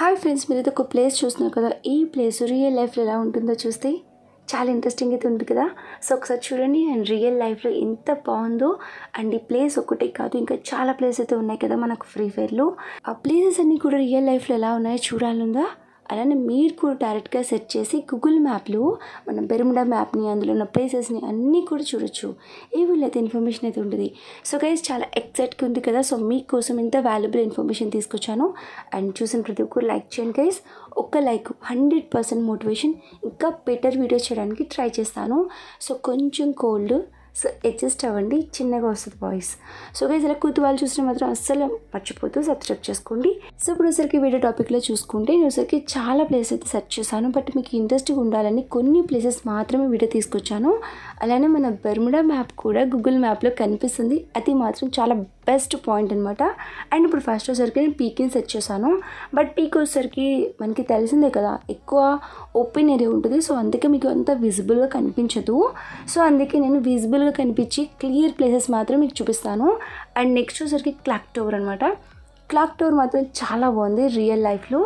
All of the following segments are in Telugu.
హాయ్ ఫ్రెండ్స్ మీరు ఒక ప్లేస్ చూస్తున్నారు కదా ఈ ప్లేస్ రియల్ లైఫ్లో ఎలా ఉంటుందో చూస్తే చాలా ఇంట్రెస్టింగ్ అయితే ఉంది కదా సో ఒకసారి చూడండి అండ్ రియల్ లైఫ్లో ఎంత బాగుందో అండ్ ఈ ప్లేస్ ఒకటే కాదు ఇంకా చాలా ప్లేస్ అయితే ఉన్నాయి కదా మనకు ఫ్రీ ఫైర్లో ఆ ప్లేసెస్ అన్నీ కూడా రియల్ లైఫ్లో ఎలా ఉన్నాయో ఉందా అలానే మీరు కూడా డైరెక్ట్గా సెర్చ్ చేసి గూగుల్ మ్యాప్లో మన బెరుముడా మ్యాప్ని అందులో ఉన్న ప్లేసెస్ని అన్నీ కూడా చూడొచ్చు ఏ లేదు ఇన్ఫర్మేషన్ అయితే ఉంటుంది సో గైస్ చాలా ఎక్సైట్గా ఉంది కదా సో మీకోసం ఇంత వాల్యుబుల్ ఇన్ఫర్మేషన్ తీసుకొచ్చాను అండ్ చూసిన ప్రతి ఒక్కరు లైక్ చేయండి గైస్ ఒక్క లైక్ హండ్రెడ్ పర్సెంట్ మోటివేషన్ ఇంకా బెటర్ వీడియో చేయడానికి ట్రై చేస్తాను సో కొంచెం కోల్డ్ సో అడ్జస్ట్ అవ్వండి చిన్నగా వస్తుంది వాయిస్ సో గైజ్ ఇలా కూతు వాళ్ళు చూసిన మాత్రం అస్సలు మర్చిపోతూ సబ్స్క్రైబ్ చేసుకోండి సో ఇప్పుడు ఒకసారికి వీడియో టాపిక్లో చూసుకుంటే నేను ఒకసారికి చాలా ప్లేస్ అయితే సెర్చ్ చేశాను బట్ మీకు ఇంట్రెస్ట్గా ఉండాలని కొన్ని ప్లేసెస్ మాత్రమే వీడియో తీసుకొచ్చాను అలానే మన బెర్ముడా మ్యాప్ కూడా గూగుల్ మ్యాప్లో కనిపిస్తుంది అది మాత్రం చాలా బెస్ట్ పాయింట్ అనమాట అండ్ ఇప్పుడు ఫస్ట్ వచ్చేసరికి నేను పీక్ని సెర్చ్ చేశాను బట్ పీక్ వచ్చేసరికి మనకి తెలిసిందే కదా ఎక్కువ ఓపెన్ ఏరియా ఉంటుంది సో అందుకే మీకు అంత విజిబుల్గా కనిపించదు సో అందుకే నేను విజిబుల్గా క్లియర్గా కనిపించి క్లియర్ ప్లేసెస్ మాత్రం మీకు చూపిస్తాను అండ్ నెక్స్ట్ వచ్చేసరికి క్లాక్ టవర్ అనమాట క్లాక్ టవర్ మాత్రం చాలా బాగుంది రియల్ లైఫ్లో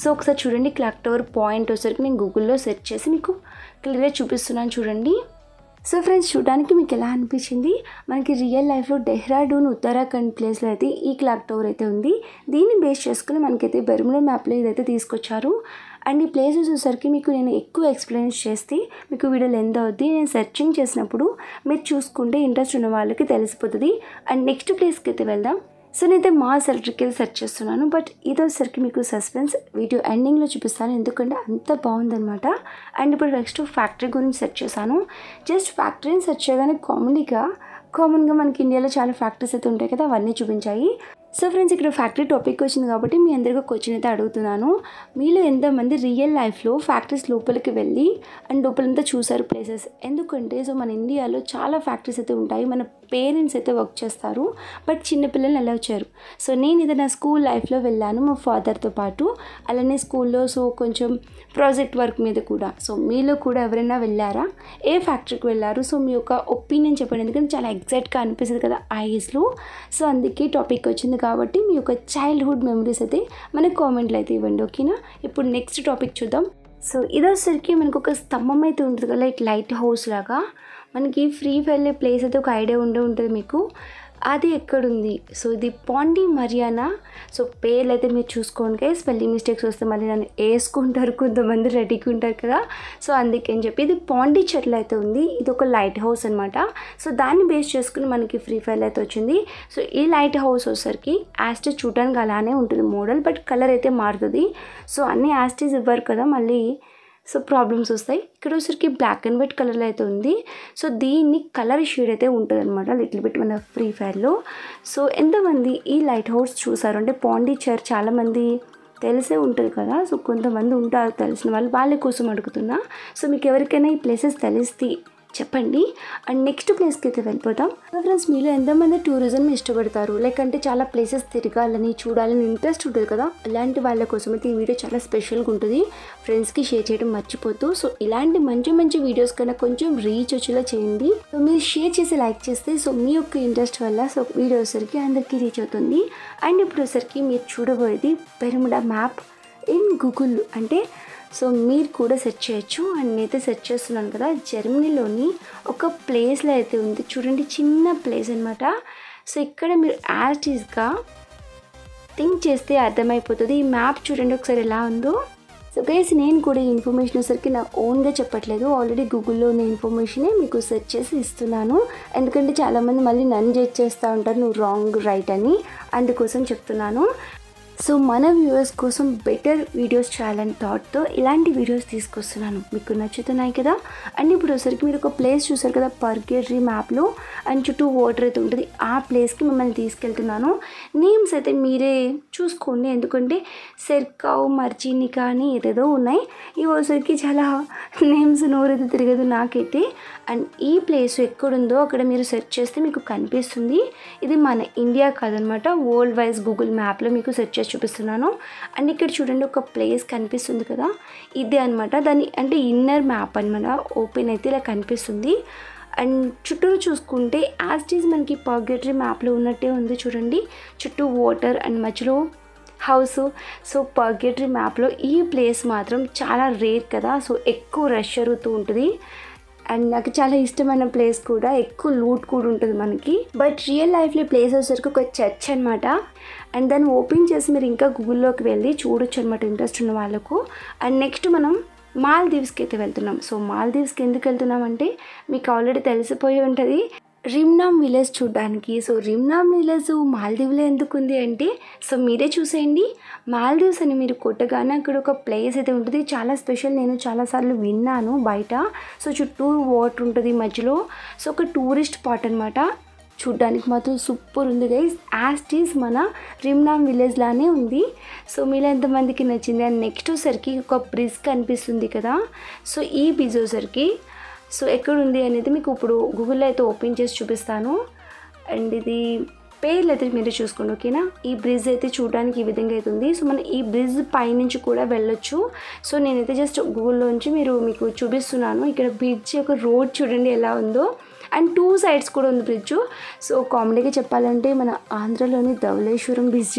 సో ఒకసారి చూడండి క్లాక్ టవర్ పాయింట్ వచ్చేసరికి నేను గూగుల్లో సెర్చ్ చేసి మీకు క్లియర్గా చూపిస్తున్నాను చూడండి సో ఫ్రెండ్స్ చూడడానికి మీకు ఎలా అనిపించింది మనకి రియల్ లైఫ్లో డెహ్రాడూన్ ఉత్తరాఖండ్ ప్లేస్లో అయితే ఈ క్లాక్ టవర్ అయితే ఉంది దీన్ని బేస్ చేసుకుని మనకైతే బెర్ములో మ్యాప్లో ఇదైతే తీసుకొచ్చారు అండ్ ఈ ప్లేసెస్ చూసేసరికి మీకు నేను ఎక్కువ ఎక్స్ప్లెయిన్ చేస్తే మీకు వీడియో ఎంత అవుద్ది నేను సెర్చింగ్ చేసినప్పుడు మీరు చూసుకుంటే ఇంట్రెస్ట్ ఉన్న వాళ్ళకి తెలిసిపోతుంది అండ్ నెక్స్ట్ ప్లేస్కి అయితే వెళ్దాం సో నేనైతే మా సెలెక్ట్కి సెర్చ్ చేస్తున్నాను బట్ ఇదొసరికి మీకు సస్పెన్స్ వీడియో ఎండింగ్లో చూపిస్తాను ఎందుకంటే అంత బాగుందనమాట అండ్ ఇప్పుడు నెక్స్ట్ ఫ్యాక్టరీ గురించి సెర్చ్ చేశాను జస్ట్ ఫ్యాక్టరీని సెర్చ్ చేయగానే కామన్గా కామన్గా మనకి ఇండియాలో చాలా ఫ్యాక్టరీస్ అయితే ఉంటాయి కదా అవన్నీ చూపించాయి సో ఫ్రెండ్స్ ఇక్కడ ఫ్యాక్టరీ టాపిక్ వచ్చింది కాబట్టి మీ అందరికీ క్వశ్చన్ అయితే అడుగుతున్నాను మీలో ఎంతమంది రియల్ లైఫ్లో ఫ్యాక్టరీస్ లోపలికి వెళ్ళి అండ్ లోపలంతా చూసారు ప్లేసెస్ ఎందుకంటే సో మన ఇండియాలో చాలా ఫ్యాక్టరీస్ అయితే ఉంటాయి మన పేరెంట్స్ అయితే వర్క్ చేస్తారు బట్ చిన్నపిల్లలు అలా వచ్చారు సో నేను ఇది నా స్కూల్ లైఫ్లో వెళ్ళాను మా ఫాదర్తో పాటు అలానే స్కూల్లో సో కొంచెం ప్రాజెక్ట్ వర్క్ మీద కూడా సో మీలో కూడా ఎవరైనా వెళ్ళారా ఏ ఫ్యాక్టరీకి వెళ్ళారు సో మీ యొక్క ఒపీనియన్ చెప్పండి ఎందుకంటే చాలా ఎగ్జాక్ట్గా అనిపిస్తుంది కదా ఐస్లో సో అందుకే టాపిక్ వచ్చింది కాబట్టి మీ యొక్క చైల్డ్హుడ్ మెమరీస్ అయితే మనకు కామెంట్లు అయితే ఇవ్వండి ఓకేనా ఇప్పుడు నెక్స్ట్ టాపిక్ చూద్దాం సో ఇదోసరికి మనకు ఒక స్తంభం అయితే ఉంటుంది కదా లైట్ లైట్ హౌస్ లాగా మనకి ఫ్రీ వెళ్ళే ప్లేస్ అయితే ఒక ఐడియా ఉండే ఉంటుంది మీకు అది ఎక్కడుంది సో ఇది పాండి మరియానా సో పేర్లు అయితే మీరు చూసుకోండి స్పెల్లింగ్ మిస్టేక్స్ వస్తే మళ్ళీ నన్ను వేసుకుంటారు కొంతమంది రెడీగా ఉంటారు కదా సో అందుకని చెప్పి ఇది పాండి చెట్లు అయితే ఉంది ఇది ఒక లైట్ హౌస్ అనమాట సో దాన్ని బేస్ చేసుకుని మనకి ఫ్రీ ఫైర్ అయితే వచ్చింది సో ఈ లైట్ హౌస్ వచ్చేసరికి యాస్టిస్ చూడడానికి అలానే ఉంటుంది మోడల్ బట్ కలర్ అయితే మారుతుంది సో అన్ని యాస్టిస్ ఇవ్వరు కదా మళ్ళీ సో ప్రాబ్లమ్స్ వస్తాయి ఇక్కడ వచ్చరికి బ్లాక్ అండ్ వైట్ కలర్లో అయితే ఉంది సో దీన్ని కలర్ షేడ్ అయితే ఉంటుంది అనమాట లిటిల్ బిట్ మన ఫ్రీ ఫైర్లో సో ఎంతమంది ఈ లైట్ హౌస్ చూసారు అంటే పాండిచేర్ చాలామంది తెలిసే ఉంటుంది కదా సో కొంతమంది ఉంటారు తెలిసిన వాళ్ళు వాళ్ళ కోసం అడుగుతున్నా సో మీకు ఎవరికైనా ఈ ప్లేసెస్ తెలిస్తే చెప్పండి అండ్ నెక్స్ట్ ప్లేస్కి అయితే వెళ్ళిపోతాం ఫ్రెండ్స్ మీరు ఎంతమంది టూరిజం ఇష్టపడతారు లైక్ అంటే చాలా ప్లేసెస్ తిరగాలని చూడాలని ఇంట్రెస్ట్ ఉంటుంది కదా అలాంటి వాళ్ళ కోసం అయితే ఈ వీడియో చాలా స్పెషల్గా ఉంటుంది ఫ్రెండ్స్కి షేర్ చేయడం మర్చిపోతూ సో ఇలాంటి మంచి మంచి వీడియోస్ కన్నా కొంచెం రీచ్ వచ్చేలా చేయండి సో మీరు షేర్ చేసి లైక్ చేస్తే సో మీ యొక్క ఇంట్రెస్ట్ వల్ల సో వీడియో వచ్చేసరికి అందరికీ రీచ్ అవుతుంది అండ్ ఇప్పుడు వచ్చేసరికి మీరు చూడబోయేది పెరుముడ మ్యాప్ ఇన్ గూగుల్ అంటే సో మీరు కూడా సెర్చ్ చేయొచ్చు అండ్ నేనైతే సెర్చ్ చేస్తున్నాను కదా జర్మనీలోని ఒక ప్లేస్లో అయితే ఉంది చూడండి చిన్న ప్లేస్ అనమాట సో ఇక్కడ మీరు యాజ్ ఈజ్గా థింక్ చేస్తే అర్థమైపోతుంది ఈ మ్యాప్ చూడండి ఒకసారి ఎలా ఉందో సో గైస్ నేను కూడా ఈ ఇన్ఫర్మేషన్ వచ్చేసరికి నా ఓన్గా చెప్పట్లేదు ఆల్రెడీ గూగుల్లో ఉన్న ఇన్ఫర్మేషనే మీకు సెర్చ్ చేసి ఇస్తున్నాను ఎందుకంటే చాలామంది మళ్ళీ నన్ను జడ్జ్ చేస్తూ ఉంటారు నువ్వు రాంగ్ రైట్ అని అందుకోసం చెప్తున్నాను సో మన వ్యూవర్స్ కోసం బెటర్ వీడియోస్ చేయాలని థాట్తో ఇలాంటి వీడియోస్ తీసుకొస్తున్నాను మీకు నచ్చుతున్నాయి కదా అండ్ ఇప్పుడు ఒకసారికి మీరు ఒక ప్లేస్ చూసారు కదా పర్గేటరీ మ్యాప్లో అండ్ చుట్టూ వాటర్ అయితే ఉంటుంది ఆ ప్లేస్కి మిమ్మల్ని తీసుకెళ్తున్నాను నేమ్స్ అయితే మీరే చూసుకోండి ఎందుకంటే సెర్కావ్ మర్చిని కానీ ఏదేదో ఉన్నాయి ఈ ఒకసారికి చాలా నేమ్స్ నోరైతే తిరగదు నాకైతే అండ్ ఈ ప్లేస్ ఎక్కడుందో అక్కడ మీరు సెర్చ్ చేస్తే మీకు కనిపిస్తుంది ఇది మన ఇండియా కాదనమాట వరల్డ్ వైజ్ గూగుల్ మ్యాప్లో మీకు సెర్చ్ ప్లేస్ చూపిస్తున్నాను అండ్ ఇక్కడ చూడండి ఒక ప్లేస్ కనిపిస్తుంది కదా ఇదే అనమాట దాని అంటే ఇన్నర్ మ్యాప్ అనమాట ఓపెన్ అయితే ఇలా కనిపిస్తుంది అండ్ చుట్టూరు చూసుకుంటే యాజ్ డీజ్ మనకి పర్గటరీ మ్యాప్లో ఉన్నట్టే ఉంది చూడండి చుట్టూ వాటర్ అండ్ మధ్యలో హౌస్ సో పర్గటరీ మ్యాప్లో ఈ ప్లేస్ మాత్రం చాలా రేర్ కదా సో ఎక్కువ రష్ జరుగుతూ ఉంటుంది అండ్ నాకు చాలా ఇష్టమైన ప్లేస్ కూడా ఎక్కువ లూట్ కూడా ఉంటుంది మనకి బట్ రియల్ లైఫ్లో ప్లేస్ వచ్చేసరికి ఒక చర్చ్ అనమాట అండ్ దాన్ని ఓపెన్ చేసి మీరు ఇంకా గూగుల్లోకి వెళ్ళి చూడొచ్చు అనమాట ఇంట్రెస్ట్ ఉన్న వాళ్ళకు అండ్ నెక్స్ట్ మనం మాల్దీవ్స్కి అయితే వెళ్తున్నాం సో మాల్దీవ్స్కి ఎందుకు వెళ్తున్నాం అంటే మీకు ఆల్రెడీ తెలిసిపోయి ఉంటుంది రిమ్నామ్ విలేజ్ చూడడానికి సో రిమ్నామ్ విలేజ్ మాల్దీవ్లో ఎందుకుంది అంటే సో మీరే చూసేయండి మాల్దీవ్స్ అని మీరు కొట్టగానే అక్కడ ఒక ప్లేస్ అయితే ఉంటుంది చాలా స్పెషల్ నేను చాలాసార్లు విన్నాను బయట సో చుట్టూ వాటర్ ఉంటుంది మధ్యలో సో ఒక టూరిస్ట్ స్పాట్ అనమాట చూడ్డానికి మాత్రం సూపర్ ఉంది గైస్ యాస్టీస్ మన రిమ్నామ్ విలేజ్ లానే ఉంది సో మీలో ఎంతమందికి నచ్చింది అండ్ నెక్స్ట్ వచ్చేసరికి ఒక బ్రిజ్ కనిపిస్తుంది కదా సో ఈ బ్రిజ్ వచ్చేసరికి సో ఎక్కడుంది అనేది మీకు ఇప్పుడు గూగుల్లో అయితే ఓపెన్ చేసి చూపిస్తాను అండ్ ఇది పేర్లు అయితే మీరు చూసుకోండి ఓకేనా ఈ బ్రిడ్జ్ అయితే చూడడానికి ఈ విధంగా అయితే ఉంది సో మనం ఈ బ్రిడ్జ్ పైనుంచి కూడా వెళ్ళొచ్చు సో నేనైతే జస్ట్ గూగుల్లోంచి మీరు మీకు చూపిస్తున్నాను ఇక్కడ బ్రిడ్జ్ యొక్క రోడ్ చూడండి ఎలా ఉందో అండ్ టూ సైడ్స్ కూడా ఉంది బ్రిడ్జ్ సో కామెడీగా చెప్పాలంటే మన ఆంధ్రలోని Dowleswaram bridge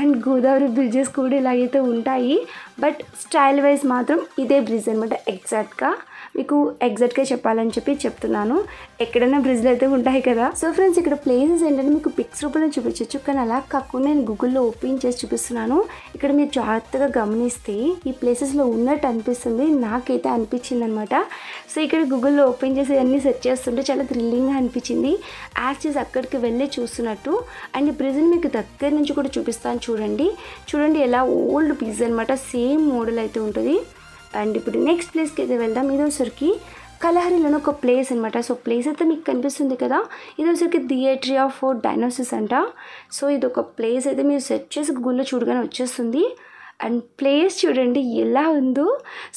and Godavari bridges కూడా ఇలాగైతే ఉంటాయి బట్ స్టైల్ వైజ్ మాత్రం ఇదే బ్రిడ్జ్ అనమాట ఎగ్జాక్ట్గా మీకు ఎగ్జాక్ట్గా చెప్పాలని చెప్పి చెప్తున్నాను ఎక్కడైనా బ్రిడ్జ్లు అయితే ఉంటాయి కదా సో ఫ్రెండ్స్ ఇక్కడ ప్లేసెస్ ఏంటంటే మీకు పిక్స్ రూపంలో చూపించవచ్చు కానీ అలా కాకుండా నేను గూగుల్లో ఓపెన్ చేసి చూపిస్తున్నాను ఇక్కడ మీరు జాగ్రత్తగా గమనిస్తే ఈ ప్లేసెస్లో ఉన్నట్టు అనిపిస్తుంది నాకైతే అనిపించింది అనమాట సో ఇక్కడ గూగుల్లో ఓపెన్ చేసి అన్నీ సెర్చ్ చేస్తుంటే చాలా థ్రిల్లింగ్గా అనిపించింది చేసి అక్కడికి వెళ్ళి చూస్తున్నట్టు అండ్ ఈ బ్రిడ్జ్ని మీకు దగ్గర నుంచి కూడా చూపిస్తాను చూడండి చూడండి ఎలా ఓల్డ్ పిజ్జా అనమాట సేమ్ మోడల్ అయితే ఉంటుంది అండ్ ఇప్పుడు నెక్స్ట్ ప్లేస్కి అయితే వెళ్దాం ఇదోసరికి కలహరిలోని ఒక ప్లేస్ అనమాట సో ప్లేస్ అయితే మీకు కనిపిస్తుంది కదా ఇది వచ్చరికి థియేటర్ ఆఫ్ డైనోసిస్ అంట సో ఇది ఒక ప్లేస్ అయితే మీరు సెర్చ్ చేసి గూగుల్లో చూడగానే వచ్చేస్తుంది అండ్ ప్లేస్ చూడండి ఎలా ఉందో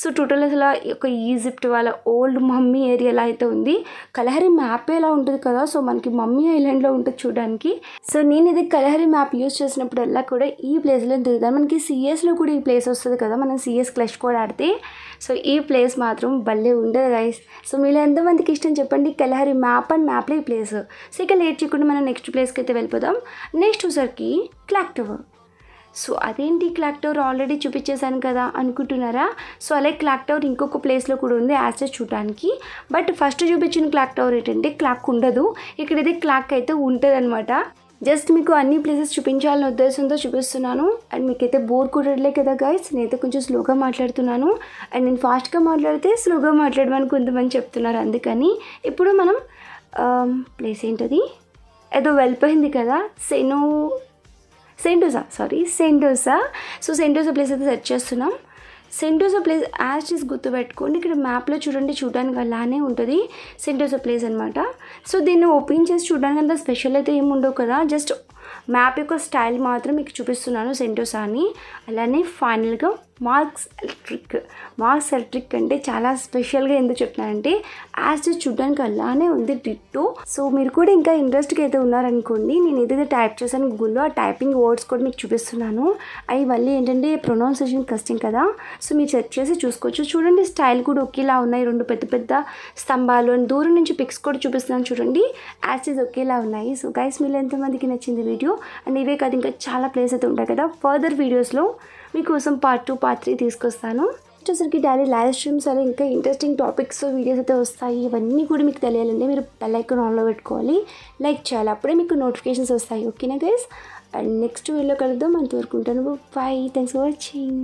సో టోటల్ అసలు ఒక ఈజిప్ట్ వాళ్ళ ఓల్డ్ మమ్మీ ఏరియా ఎలా అయితే ఉంది కలహరి మ్యాప్ ఎలా ఉంటుంది కదా సో మనకి మమ్మీ ఐలాండ్లో ఉంటుంది చూడడానికి సో నేను ఇది కలహరి మ్యాప్ యూస్ ఎలా కూడా ఈ ప్లేస్లో తిరుగుతాను మనకి సిఎస్లో కూడా ఈ ప్లేస్ వస్తుంది కదా మనం సిఎస్ క్లష్ కూడా ఆడితే సో ఈ ప్లేస్ మాత్రం భలే ఉండదు గైస్ సో మీలో ఎంతమందికి ఇష్టం చెప్పండి కలహరి మ్యాప్ అండ్ మ్యాప్లో ఈ ప్లేస్ సో ఇక లేట్ చేయకుండా మనం నెక్స్ట్ ప్లేస్కి అయితే వెళ్ళిపోదాం నెక్స్ట్ వచ్చరికి క్లాక్ టవర్ సో అదేంటి క్లాక్ టవర్ ఆల్రెడీ చూపించేశాను కదా అనుకుంటున్నారా సో అలాగే క్లాక్ టవర్ ఇంకొక ప్లేస్లో కూడా ఉంది యాసెస్ చూడడానికి బట్ ఫస్ట్ చూపించిన క్లాక్ టవర్ ఏంటంటే క్లాక్ ఉండదు ఇక్కడైతే క్లాక్ అయితే ఉంటుంది అనమాట జస్ట్ మీకు అన్ని ప్లేసెస్ చూపించాలనే ఉద్దేశంతో చూపిస్తున్నాను అండ్ మీకైతే బోర్ కుట్టడలే కదా గాయస్ నేనైతే కొంచెం స్లోగా మాట్లాడుతున్నాను అండ్ నేను ఫాస్ట్గా మాట్లాడితే స్లోగా మాట్లాడమని కొంతమంది చెప్తున్నారు అందుకని ఇప్పుడు మనం ప్లేస్ ఏంటది ఏదో వెళ్ళిపోయింది కదా సెనో Sentosa sorry Sentosa so Sentosa place అయితే సెర్చ్ చేస్తున్నాం సెంటోసా ప్లేస్ యాజ్ ఇస్ గుర్తుపెట్టుకోండి ఇక్కడ మ్యాప్లో చూడండి చూడడానికి అలానే ఉంటుంది సెంటోసా ప్లేస్ అనమాట సో దీన్ని ఓపెన్ చేసి చూడడానికి అంత స్పెషల్ అయితే ఏమి ఉండవు కదా జస్ట్ మ్యాప్ యొక్క స్టైల్ మాత్రం మీకు చూపిస్తున్నాను సెంటోసా అని అలానే ఫైనల్గా మార్క్స్ ఎలక్ట్రిక్ మార్క్స్ ఎలక్ట్రిక్ అంటే చాలా స్పెషల్గా ఎందుకు చెప్తున్నారంటే యాజ్ చూడడానికి అలానే ఉంది డిట్టో సో మీరు కూడా ఇంకా ఇంట్రెస్ట్గా అయితే ఉన్నారనుకోండి నేను ఏదైతే టైప్ చేశాను గూగుల్లో ఆ టైపింగ్ వర్డ్స్ కూడా మీకు చూపిస్తున్నాను అవి మళ్ళీ ఏంటంటే ప్రొనౌన్సేషన్ కష్టం కదా సో మీరు సెర్చ్ చేసి చూసుకోవచ్చు చూడండి స్టైల్ కూడా ఒకేలా ఉన్నాయి రెండు పెద్ద పెద్ద స్తంభాలు అని దూరం నుంచి పిక్స్ కూడా చూపిస్తున్నాను చూడండి యాసిస్ ఒకేలా ఉన్నాయి సో గైస్ మీరు ఎంతమందికి నచ్చింది వీడియో అండ్ ఇవే కాదు ఇంకా చాలా ప్లేస్ అయితే ఉంటాయి కదా ఫర్దర్ వీడియోస్లో మీకోసం పార్ట్ టూ పార్ట్ త్రీ తీసుకొస్తాను వచ్చేసరికి డైలీ లైవ్ స్ట్రీమ్స్ అలా ఇంకా ఇంట్రెస్టింగ్ టాపిక్స్ వీడియోస్ అయితే వస్తాయి ఇవన్నీ కూడా మీకు తెలియాలంటే మీరు బెల్ ఐకాన్ ఆన్లో పెట్టుకోవాలి లైక్ చేయాలి అప్పుడే మీకు నోటిఫికేషన్స్ వస్తాయి ఓకేనా గైస్ అండ్ నెక్స్ట్ వీడియో కలుద్దాం అంతవరకు ఉంటాను బాయ్ థ్యాంక్స్ ఫర్ వాచింగ్